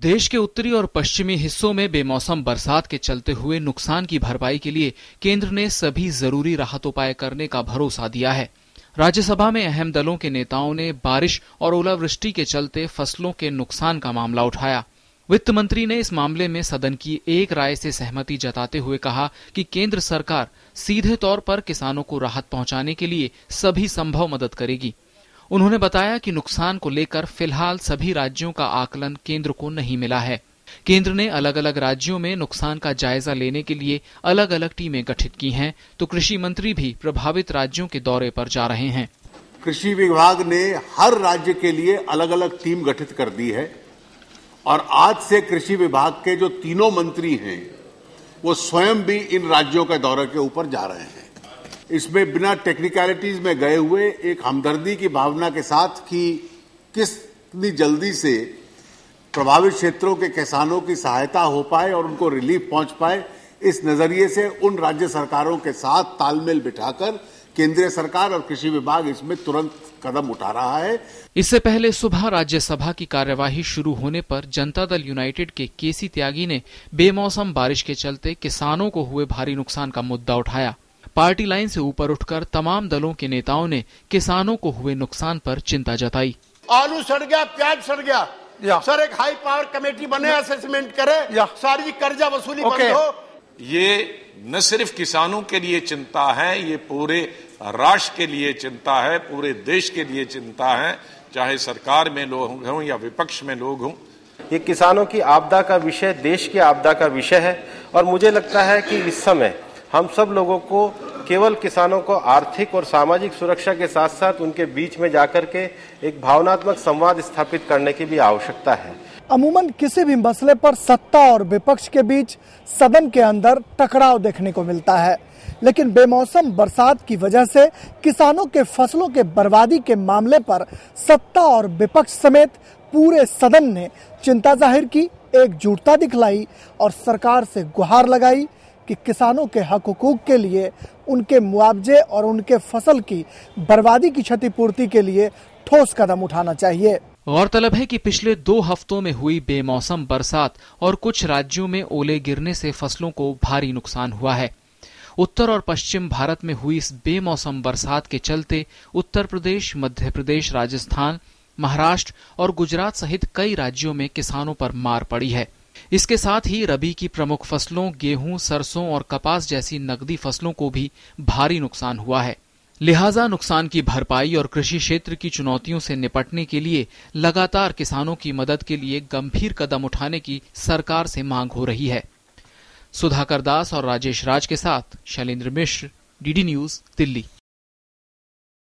देश के उत्तरी और पश्चिमी हिस्सों में बेमौसम बरसात के चलते हुए नुकसान की भरपाई के लिए केंद्र ने सभी जरूरी राहत उपाय करने का भरोसा दिया है राज्यसभा में अहम दलों के नेताओं ने बारिश और ओलावृष्टि के चलते फसलों के नुकसान का मामला उठाया वित्त मंत्री ने इस मामले में सदन की एक राय से सहमति जताते हुए कहा कि केंद्र सरकार सीधे तौर पर किसानों को राहत पहुंचाने के लिए सभी संभव मदद करेगी उन्होंने बताया कि नुकसान को लेकर फिलहाल सभी राज्यों का आकलन केंद्र को नहीं मिला है केंद्र ने अलग अलग राज्यों में नुकसान का जायजा लेने के लिए अलग अलग टीमें गठित की हैं तो कृषि मंत्री भी प्रभावित राज्यों के दौरे पर जा रहे हैं कृषि विभाग ने हर राज्य के लिए अलग अलग टीम गठित कर दी है और आज से कृषि विभाग के जो तीनों मंत्री हैं वो स्वयं भी इन राज्यों के दौरे के ऊपर जा रहे हैं इसमें बिना टेक्निकलिटीज में गए हुए एक हमदर्दी की भावना के साथ कि कितनी जल्दी से प्रभावित क्षेत्रों के किसानों की सहायता हो पाए और उनको रिलीफ पहुंच पाए इस नजरिए से उन राज्य सरकारों के साथ तालमेल बिठाकर केंद्रीय सरकार और कृषि विभाग इसमें तुरंत कदम उठा रहा है इससे पहले सुबह राज्यसभा की कार्यवाही शुरू होने पर जनता दल यूनाइटेड के केसी त्यागी ने बेमौसम बारिश के चलते किसानों को हुए भारी नुकसान का मुद्दा उठाया पार्टी लाइन से ऊपर उठकर तमाम दलों के नेताओं ने किसानों को हुए नुकसान पर चिंता जताई आलू सड़ गया प्याज सड़ गया या। सर एक हाई पावर कमेटी बने असेसमेंट करे या। सारी कर्जा वसूली बंद हो ये न सिर्फ किसानों के लिए चिंता है ये पूरे राष्ट्र के लिए चिंता है पूरे देश के लिए चिंता है चाहे सरकार में लोग हों या विपक्ष में लोग हों ये किसानों की आपदा का विषय देश की आपदा का विषय है और मुझे लगता है कि इस समय हम सब लोगों को केवल किसानों को आर्थिक और सामाजिक सुरक्षा के साथ साथ उनके बीच में जाकर के एक भावनात्मक संवाद स्थापित करने की भी आवश्यकता है अमूमन किसी भी मसले पर सत्ता और विपक्ष के बीच सदन के अंदर टकराव देखने को मिलता है लेकिन बेमौसम बरसात की वजह से किसानों के फसलों के बर्बादी के मामले पर सत्ता और विपक्ष समेत पूरे सदन ने चिंता जाहिर की एकजुटता दिखलाई और सरकार से गुहार लगाई कि किसानों के हक हकूक के लिए उनके मुआवजे और उनके फसल की बर्बादी की क्षतिपूर्ति के लिए ठोस कदम उठाना चाहिए गौरतलब है कि पिछले दो हफ्तों में हुई बेमौसम बरसात और कुछ राज्यों में ओले गिरने से फसलों को भारी नुकसान हुआ है उत्तर और पश्चिम भारत में हुई इस बेमौसम बरसात के चलते उत्तर प्रदेश मध्य प्रदेश राजस्थान महाराष्ट्र और गुजरात सहित कई राज्यों में किसानों पर मार पड़ी है इसके साथ ही रबी की प्रमुख फसलों गेहूं सरसों और कपास जैसी नकदी फसलों को भी भारी नुकसान हुआ है लिहाजा नुकसान की भरपाई और कृषि क्षेत्र की चुनौतियों से निपटने के लिए लगातार किसानों की मदद के लिए गंभीर कदम उठाने की सरकार से मांग हो रही है सुधाकर दास और राजेश राज के साथ शैलेंद्र मिश्र डीडी न्यूज दिल्ली